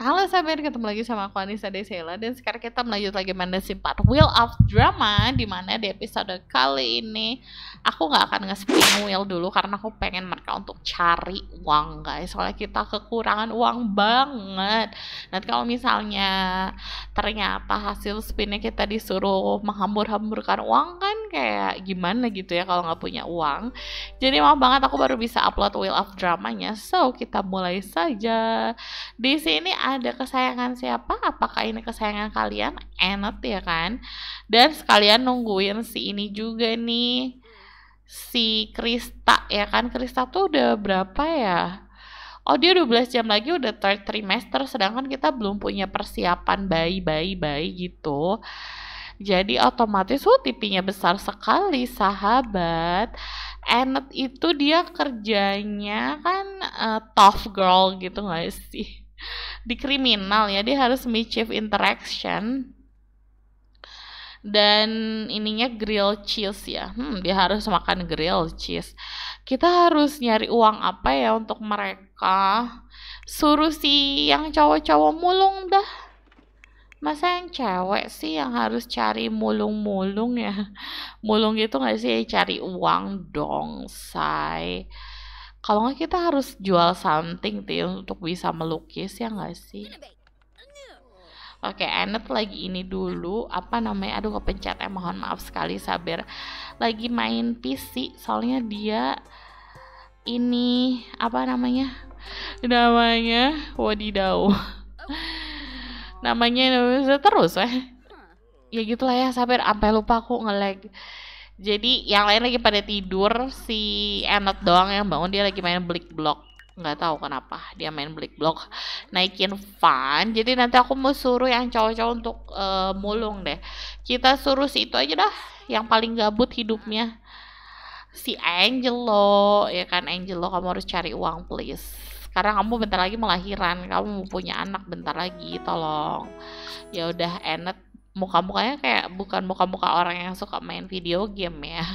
Halo sahabat, ketemu lagi sama aku Anissa Desela dan sekarang kita melanjut lagi mendengar part Wheel of Drama di mana di episode kali ini aku nggak akan nge-spin wheel dulu karena aku pengen mereka untuk cari uang guys soalnya kita kekurangan uang banget. Nanti kalau misalnya ternyata hasil spinnya kita disuruh menghambur-hamburkan uang kan kayak gimana gitu ya kalau nggak punya uang. Jadi maaf banget aku baru bisa upload Wheel of Dramanya. So kita mulai saja. Di sini ada kesayangan siapa, apakah ini kesayangan kalian? Enak ya kan? Dan sekalian nungguin si ini juga nih. Si Krista ya kan? Krista tuh udah berapa ya? Oh dia 12 jam lagi udah third trimester sedangkan kita belum punya persiapan bayi-bayi-bayi gitu. Jadi otomatis tuh tipinya besar sekali sahabat. Enet itu dia kerjanya kan uh, tough girl gitu gak sih? di kriminal ya dia harus mischief interaction dan ininya grill cheese ya hmm, dia harus makan grill cheese kita harus nyari uang apa ya untuk mereka suruh si yang cowok-cowok mulung dah masa yang cewek sih yang harus cari mulung-mulung ya mulung itu nggak sih cari uang dong say kalau nggak kita harus jual something tuh ya untuk bisa melukis ya nggak sih Oke, okay, Anet lagi ini dulu apa namanya? Aduh kepencet. Eh ya. mohon maaf sekali sabar. Lagi main PC soalnya dia ini apa namanya? Namanya Wadidau. namanya terus eh. Ya gitulah ya sabar, sampai lupa aku nge-lag. Jadi yang lain lagi pada tidur, si Enot doang yang bangun dia lagi main Blick Block. Nggak tahu kenapa dia main Blick Block, naikin fan. Jadi nanti aku mau suruh yang cowok-cowok untuk uh, mulung deh. Kita suruh si itu aja dah, yang paling gabut hidupnya. Si Angelo, ya kan Angelo kamu harus cari uang please. sekarang kamu bentar lagi melahiran, kamu punya anak bentar lagi, tolong. Ya udah Enet muka-mukanya kayak bukan muka-muka orang yang suka main video game ya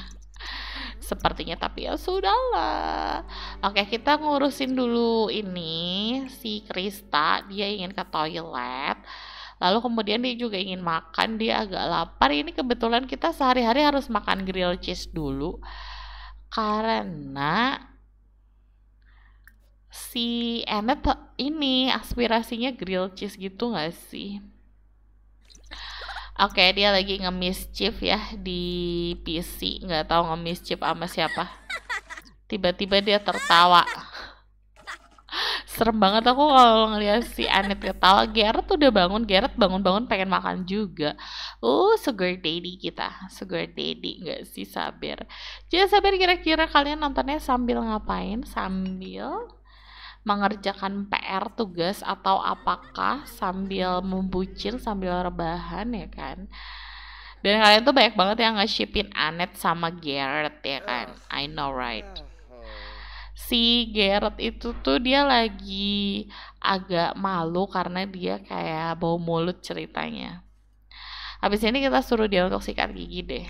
sepertinya tapi ya sudahlah oke kita ngurusin dulu ini si Krista dia ingin ke toilet lalu kemudian dia juga ingin makan dia agak lapar ini kebetulan kita sehari-hari harus makan grilled cheese dulu karena si Emmet ini aspirasinya grilled cheese gitu gak sih Oke, okay, dia lagi nge-mischief ya di PC, nggak tahu nge-mischief sama siapa. Tiba-tiba dia tertawa. Serem banget aku kalau ngeliat si Anet ketawa. Garrett udah bangun, Garrett bangun-bangun pengen makan juga. Uh, sugar daddy kita, sugar daddy nggak sih sabar. Jadi sabar kira-kira kalian nontonnya sambil ngapain? Sambil mengerjakan PR tugas atau apakah sambil membucil sambil rebahan ya kan dan kalian tuh banyak banget yang nge-shipin Anet sama Garrett ya kan I know right si Garrett itu tuh dia lagi agak malu karena dia kayak bau mulut ceritanya habis ini kita suruh dia untuk sikat gigi deh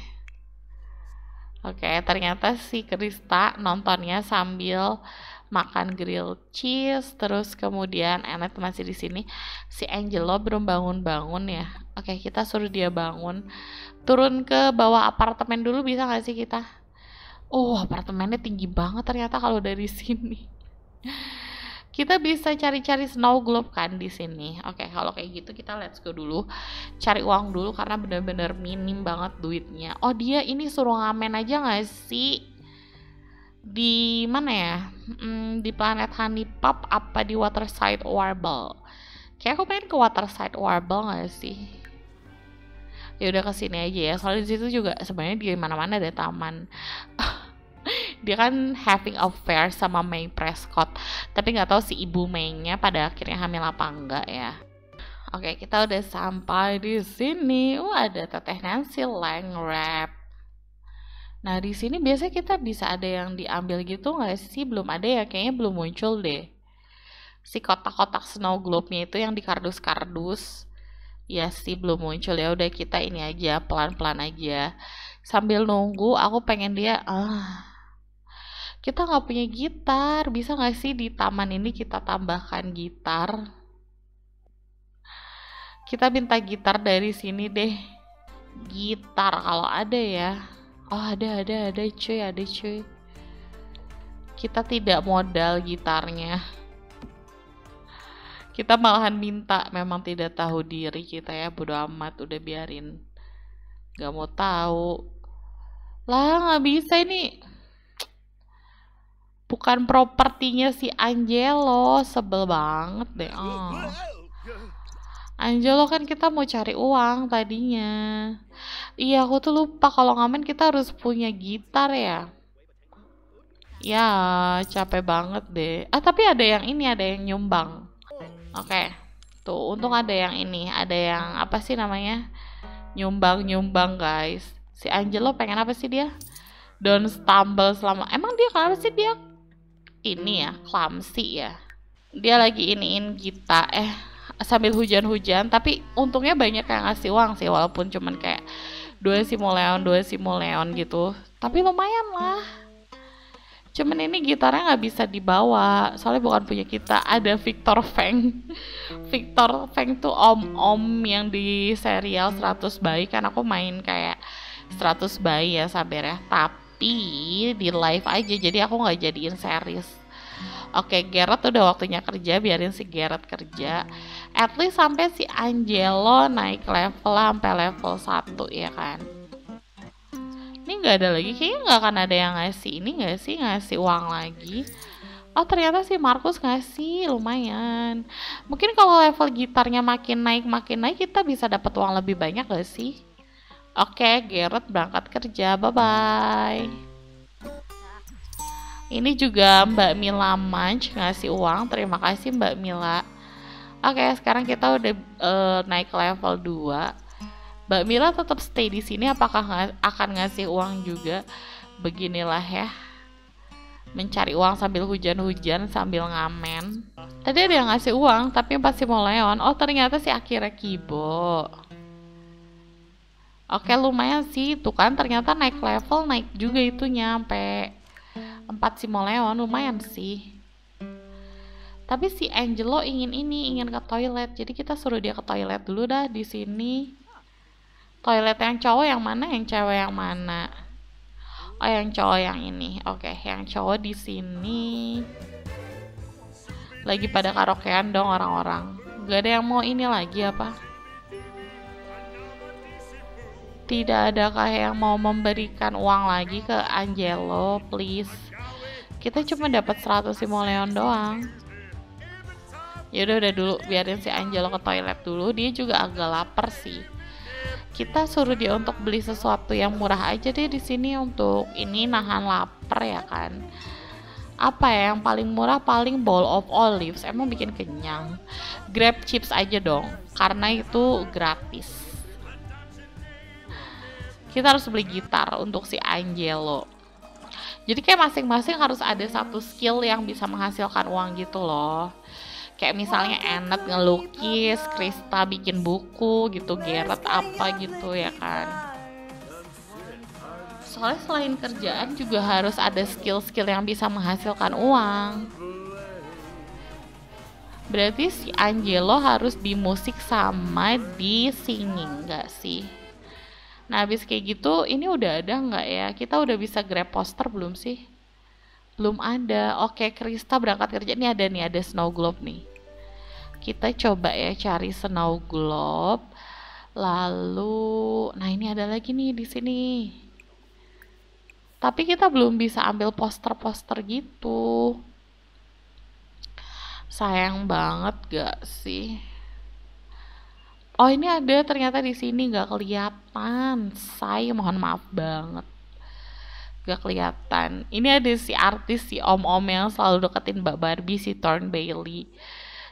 Oke, ternyata si Krista nontonnya sambil makan grill cheese terus kemudian Enet masih di sini si Angelo belum bangun-bangun ya oke kita suruh dia bangun turun ke bawah apartemen dulu bisa gak sih kita oh apartemennya tinggi banget ternyata kalau dari sini kita bisa cari-cari snow globe kan di sini. Oke, kalau kayak gitu kita let's go dulu. Cari uang dulu karena bener-bener minim banget duitnya. Oh, dia ini suruh ngamen aja gak sih? di mana ya hmm, di planet Honey Pop apa di Waterside Warble kayak aku pengen ke Waterside Warble gak sih ya udah sini aja ya soalnya di situ juga sebenarnya di mana-mana ada taman dia kan having affair sama May Prescott tapi nggak tahu si ibu Maynya pada akhirnya hamil apa enggak ya Oke, kita udah sampai di sini. Uh, ada Teteh Nancy Langrap. Nah, di sini biasanya kita bisa ada yang diambil gitu nggak sih? Belum ada ya, kayaknya belum muncul deh. Si kotak-kotak snow globe-nya itu yang di kardus-kardus. Ya sih, belum muncul ya. Udah kita ini aja, pelan-pelan aja. Sambil nunggu, aku pengen dia... Ah, kita nggak punya gitar. Bisa nggak sih di taman ini kita tambahkan gitar? Kita minta gitar dari sini deh. Gitar kalau ada ya oh ada ada ada cuy ada cuy kita tidak modal gitarnya kita malahan minta memang tidak tahu diri kita ya bodo amat udah biarin Gak mau tahu lah nggak bisa ini bukan propertinya si Angelo sebel banget deh oh. Anjelo kan kita mau cari uang tadinya. Iya, aku tuh lupa kalau ngamen kita harus punya gitar ya. Ya, capek banget deh. Ah, tapi ada yang ini, ada yang nyumbang. Oke. Okay. Tuh, untung ada yang ini, ada yang apa sih namanya? Nyumbang-nyumbang, guys. Si Angelo pengen apa sih dia? Don't stumble selama. Emang dia kenapa sih dia? Ini ya, clumsy ya. Dia lagi iniin kita. Eh, sambil hujan-hujan tapi untungnya banyak yang ngasih uang sih walaupun cuman kayak dua simoleon dua simoleon gitu tapi lumayan lah cuman ini gitarnya nggak bisa dibawa soalnya bukan punya kita ada Victor Feng Victor Feng tuh om-om yang di serial 100 bayi kan aku main kayak 100 bayi ya sabar ya tapi di live aja jadi aku nggak jadiin series Oke, Gerard udah waktunya kerja, biarin si Gerard kerja at least sampai si Angelo naik level sampai level 1 ya kan ini nggak ada lagi kayaknya nggak akan ada yang ngasih ini nggak sih ngasih uang lagi Oh ternyata si Markus ngasih lumayan. Mungkin kalau level gitarnya makin naik makin naik kita bisa dapat uang lebih banyak gak sih? Oke, Garrett berangkat kerja. Bye bye. Ini juga Mbak Mila Munch ngasih uang. Terima kasih Mbak Mila. Oke, okay, sekarang kita udah uh, naik level 2. Mbak Mila tetap stay di sini apakah ng akan ngasih uang juga? Beginilah ya. Mencari uang sambil hujan-hujan, sambil ngamen. Tadi ada yang ngasih uang, tapi pasti mau leon. Oh, ternyata si Akira Kibo. Oke, okay, lumayan sih. Tuh kan ternyata naik level, naik juga itu nyampe 4 Simoleon, lumayan sih tapi si Angelo ingin ini ingin ke toilet jadi kita suruh dia ke toilet dulu dah di sini toilet yang cowok yang mana yang cewek yang mana oh yang cowok yang ini oke okay, yang cowok di sini lagi pada karaokean dong orang-orang gak ada yang mau ini lagi apa tidak adakah yang mau memberikan uang lagi ke Angelo please kita cuma dapat 100 simoleon doang ya udah udah dulu biarin si Angelo ke toilet dulu dia juga agak lapar sih kita suruh dia untuk beli sesuatu yang murah aja deh di sini untuk ini nahan lapar ya kan apa ya yang paling murah paling bowl of olives emang bikin kenyang grab chips aja dong karena itu gratis kita harus beli gitar untuk si Angelo jadi kayak masing-masing harus ada satu skill yang bisa menghasilkan uang gitu loh kayak misalnya enak ngelukis, Krista bikin buku gitu, Geret apa gitu ya kan. Soalnya selain kerjaan juga harus ada skill-skill yang bisa menghasilkan uang. Berarti si Angelo harus di musik sama di singing gak sih? Nah habis kayak gitu ini udah ada nggak ya? Kita udah bisa grab poster belum sih? belum ada oke Krista berangkat kerja ini ada nih ada snow globe nih kita coba ya cari snow globe lalu nah ini ada lagi nih di sini tapi kita belum bisa ambil poster-poster gitu sayang banget gak sih oh ini ada ternyata di sini gak kelihatan saya mohon maaf banget gak kelihatan ini ada si artis si om-om yang selalu deketin Mbak Barbie si Thorn Bailey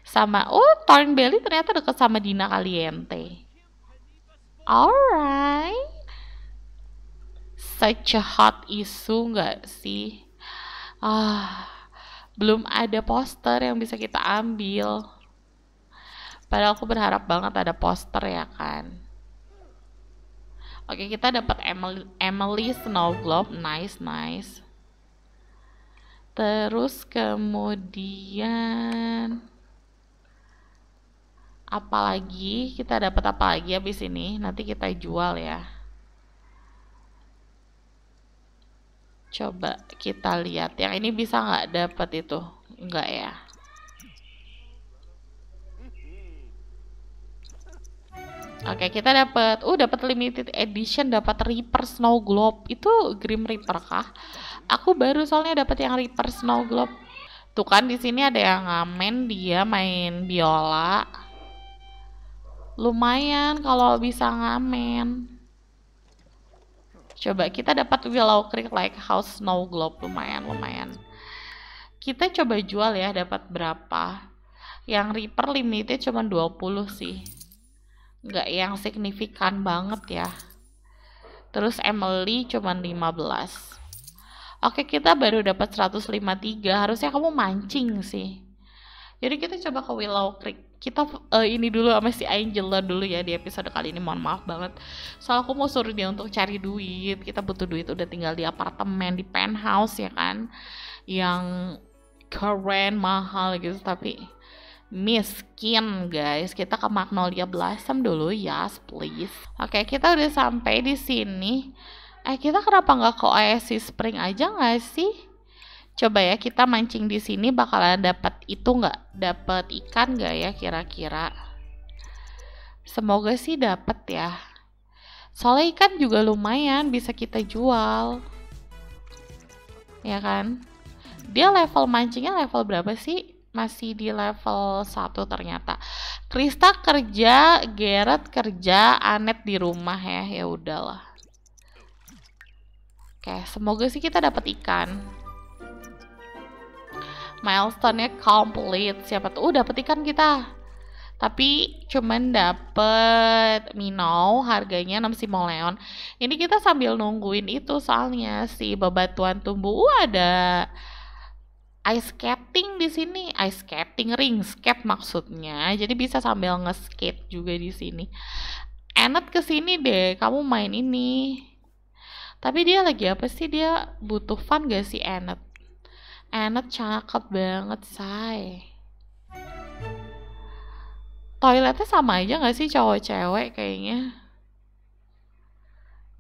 sama oh Thorn Bailey ternyata deket sama Dina Kaliente alright such a hot issue nggak sih ah belum ada poster yang bisa kita ambil padahal aku berharap banget ada poster ya kan Oke, kita dapat Emily, Emily Snow Globe. Nice, nice. Terus kemudian apalagi kita dapat apa lagi habis ini? Nanti kita jual ya. Coba kita lihat yang ini bisa nggak dapat itu? nggak ya. Oke, kita dapat uh dapat limited edition, dapat Reaper Snow Globe. Itu Grim Reaper kah? Aku baru soalnya dapat yang Reaper Snow Globe. Tuh kan di sini ada yang ngamen dia main biola. Lumayan kalau bisa ngamen. Coba kita dapat Willow Creek Lighthouse Snow Globe lumayan lumayan. Kita coba jual ya dapat berapa? Yang Reaper limited cuma 20 sih nggak yang signifikan banget ya terus Emily cuman 15 Oke kita baru dapat 153 harusnya kamu mancing sih jadi kita coba ke Willow Creek kita uh, ini dulu sama si Angela dulu ya di episode kali ini mohon maaf banget soal aku mau suruh dia untuk cari duit kita butuh duit udah tinggal di apartemen di penthouse ya kan yang keren mahal gitu tapi miskin guys. Kita ke Magnolia Blossom dulu ya, yes, please. Oke, kita udah sampai di sini. Eh, kita kenapa nggak ke Oasis Spring aja nggak sih? Coba ya kita mancing di sini bakalan dapat itu nggak? Dapat ikan nggak ya kira-kira? Semoga sih dapat ya. Soalnya ikan juga lumayan bisa kita jual. Ya kan? Dia level mancingnya level berapa sih? masih di level 1 ternyata. Krista kerja, Garrett kerja, Anet di rumah ya. Ya udahlah. Oke, semoga sih kita dapat ikan. Milestone-nya complete. Siapa tuh? Oh, dapat ikan kita. Tapi cuman dapet Minnow harganya 6 simoleon. Ini kita sambil nungguin itu soalnya si bebatuan tumbuh uh, ada ice skating di sini, ice skating ring skate maksudnya. Jadi bisa sambil nge juga di sini. Enak ke sini deh, kamu main ini. Tapi dia lagi apa sih? Dia butuh fun gak sih Enet? Enet cakep banget, say. Toiletnya sama aja gak sih cowok-cewek kayaknya?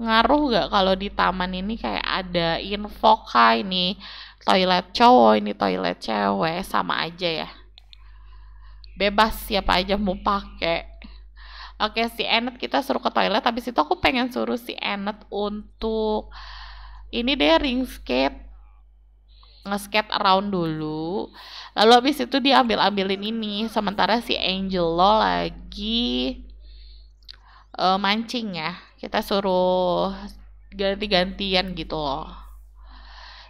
ngaruh gak kalau di taman ini kayak ada info kah ini toilet cowok ini toilet cewek sama aja ya bebas siapa aja mau pakai oke si Enet kita suruh ke toilet habis itu aku pengen suruh si Enet untuk ini deh ring skate nge-skate around dulu lalu habis itu diambil ambilin ini sementara si Angel lo lagi uh, mancing ya kita suruh ganti-gantian gitu loh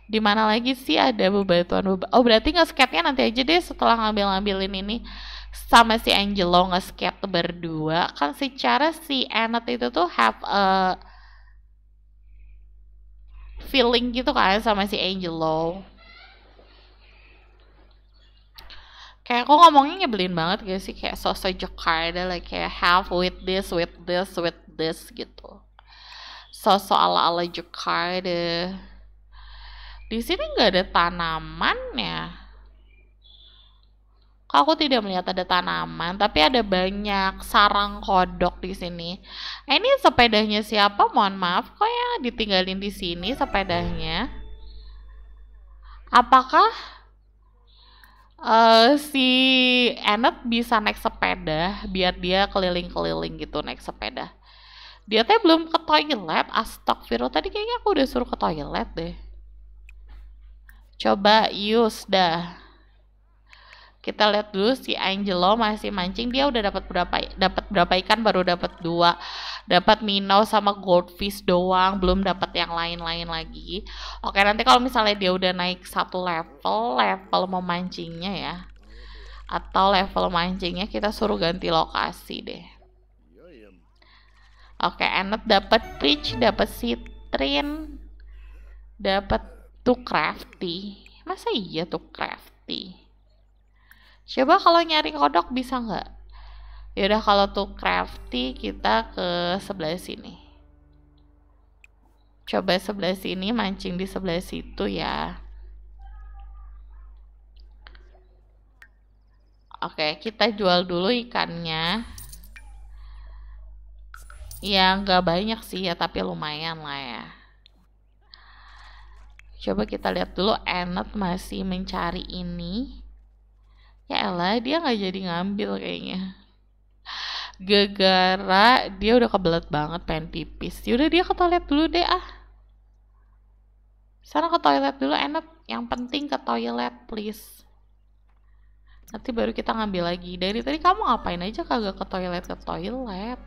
di mana lagi sih ada bebatuan beba oh berarti ngesketnya nanti aja deh setelah ngambil-ngambilin ini sama si Angelo ngeskate berdua kan secara si Annette itu tuh have a feeling gitu kan sama si Angelo kayak aku ngomongnya nyebelin banget gak sih kayak sosok Jakarta like kayak have with this with this with this gitu sosok ala ala Jakarta di sini nggak ada tanamannya aku tidak melihat ada tanaman tapi ada banyak sarang kodok di sini eh, ini sepedanya siapa mohon maaf kok yang ditinggalin di sini sepedanya apakah uh, si Enet bisa naik sepeda biar dia keliling-keliling gitu naik sepeda. Dia teh belum ke toilet, astagfirullah. Tadi kayaknya aku udah suruh ke toilet deh. Coba Yus dah kita lihat dulu si Angelo masih mancing dia udah dapat berapa dapat berapa ikan baru dapat dua dapat minnow sama goldfish doang belum dapat yang lain-lain lagi oke nanti kalau misalnya dia udah naik satu level level memancingnya ya atau level mancingnya kita suruh ganti lokasi deh oke enak dapat peach dapat citrin dapat tuh crafty masa iya tuh crafty Coba kalau nyari kodok bisa nggak? Yaudah kalau tuh crafty kita ke sebelah sini. Coba sebelah sini mancing di sebelah situ ya. Oke, kita jual dulu ikannya. Ya nggak banyak sih ya, tapi lumayan lah ya. Coba kita lihat dulu Enet masih mencari ini ya elah dia nggak jadi ngambil kayaknya gegara dia udah kebelet banget pengen pipis yaudah dia ke toilet dulu deh ah sana ke toilet dulu enak yang penting ke toilet please nanti baru kita ngambil lagi dari tadi kamu ngapain aja kagak ke toilet ke toilet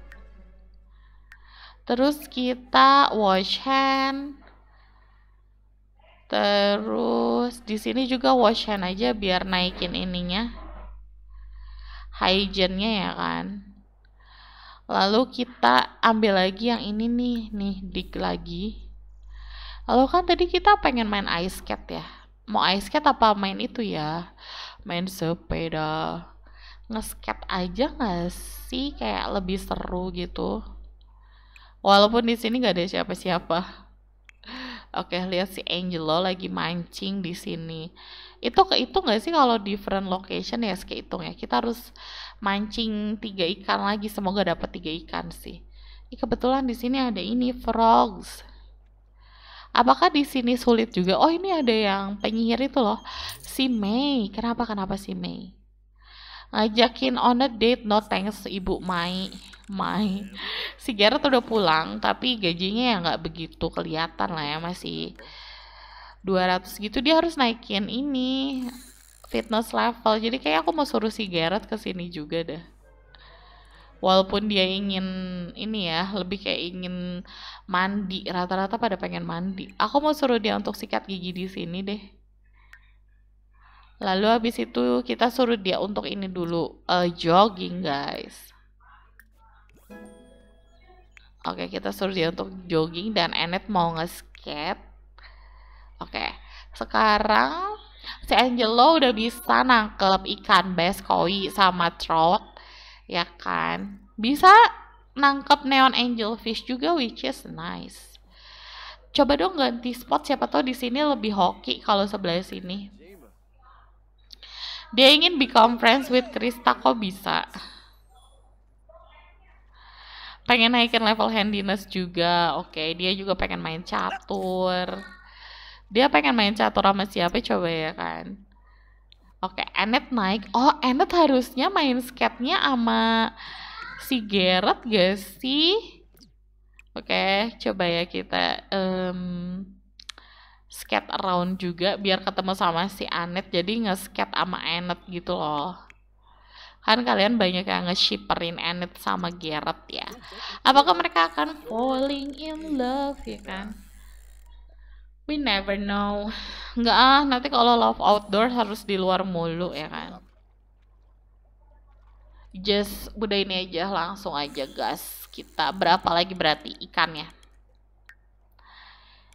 terus kita wash hand terus di sini juga wash hand aja biar naikin ininya hygiene-nya ya kan lalu kita ambil lagi yang ini nih nih dik lagi lalu kan tadi kita pengen main ice skate ya mau ice skate apa main itu ya main sepeda ngeskate aja gak sih kayak lebih seru gitu walaupun di sini gak ada siapa-siapa Oke, lihat si Angelo lagi mancing di sini. Itu kehitung gak sih kalau different location ya kehitung ya. Kita harus mancing tiga ikan lagi. Semoga dapat tiga ikan sih. Ini kebetulan di sini ada ini frogs. Apakah di sini sulit juga? Oh ini ada yang penyihir itu loh. Si Mei. Kenapa kenapa si Mei? Ngajakin on a date no thanks ibu Mai my si Gerard udah pulang tapi gajinya ya nggak begitu kelihatan lah ya masih 200 gitu dia harus naikin ini fitness level jadi kayak aku mau suruh si Gerard ke sini juga deh. walaupun dia ingin ini ya lebih kayak ingin mandi rata-rata pada pengen mandi aku mau suruh dia untuk sikat gigi di sini deh lalu habis itu kita suruh dia untuk ini dulu uh, jogging guys Oke, kita suruh dia untuk jogging dan Enet mau nge-skate. Oke, sekarang si Angelo udah bisa nangkep ikan bass koi sama trout, ya kan? Bisa nangkep neon angel fish juga, which is nice. Coba dong ganti spot, siapa tahu di sini lebih hoki kalau sebelah sini. Dia ingin become friends with Krista, kok bisa? pengen naikin level handiness juga oke okay. dia juga pengen main catur dia pengen main catur sama siapa coba ya kan oke okay. Enet naik oh Enet harusnya main skatnya sama si Gerard gak sih oke okay. coba ya kita um, skate around juga biar ketemu sama si Anet jadi nge-skate sama Anet gitu loh kan kalian banyak yang nge-shipperin Enid sama Garrett ya apakah mereka akan falling in love ya kan we never know nggak ah nanti kalau love outdoor harus di luar mulu ya kan just udah ini aja langsung aja gas kita berapa lagi berarti ikannya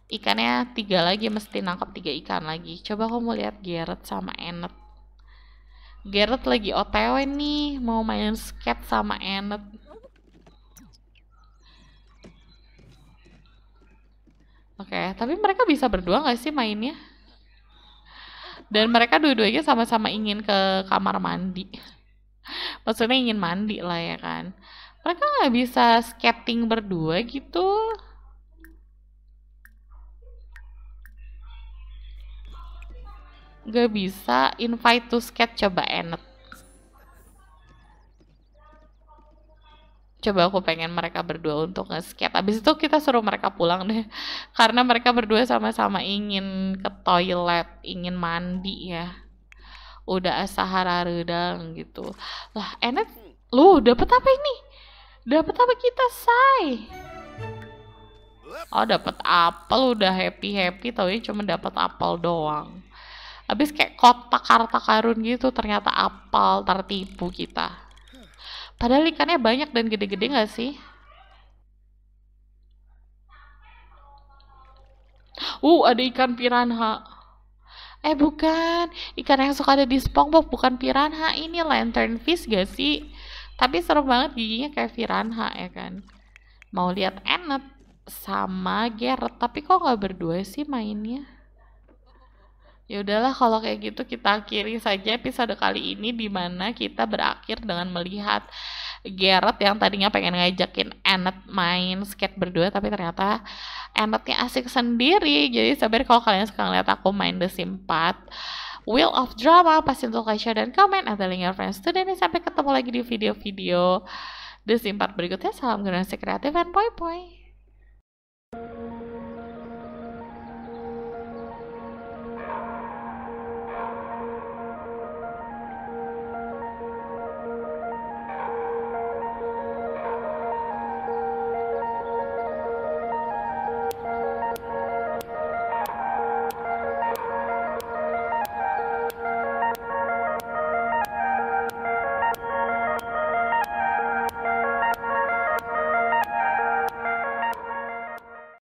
ikannya tiga lagi mesti nangkap tiga ikan lagi coba kamu lihat Garrett sama Enet Garrett lagi otw nih mau main skate sama Enet oke okay, tapi mereka bisa berdua nggak sih mainnya dan mereka dua-duanya sama-sama ingin ke kamar mandi maksudnya ingin mandi lah ya kan mereka nggak bisa skating berdua gitu gak bisa invite to sketch coba enak coba aku pengen mereka berdua untuk nge-skate abis itu kita suruh mereka pulang deh karena mereka berdua sama-sama ingin ke toilet ingin mandi ya udah asahara redang gitu lah enak lu dapat apa ini dapat apa kita say oh dapat apel udah happy happy ya cuma dapat apel doang habis kayak kotak harta karun gitu ternyata apal tertipu kita padahal ikannya banyak dan gede-gede gak sih uh ada ikan piranha eh bukan ikan yang suka ada di SpongeBob bukan piranha ini lantern fish gak sih tapi serem banget giginya kayak piranha ya kan mau lihat enak sama Gerard tapi kok gak berdua sih mainnya Ya udahlah kalau kayak gitu kita akhiri saja episode kali ini di mana kita berakhir dengan melihat Gerard yang tadinya pengen ngajakin Enet main skate berdua tapi ternyata Enetnya asik sendiri. Jadi sabar kalau kalian suka lihat aku main The Sim 4 Wheel of Drama, pasti untuk like, share, dan komen atau link your friends today. Nih, sampai ketemu lagi di video-video The Sim 4 berikutnya. Salam generasi kreatif and poi-poi.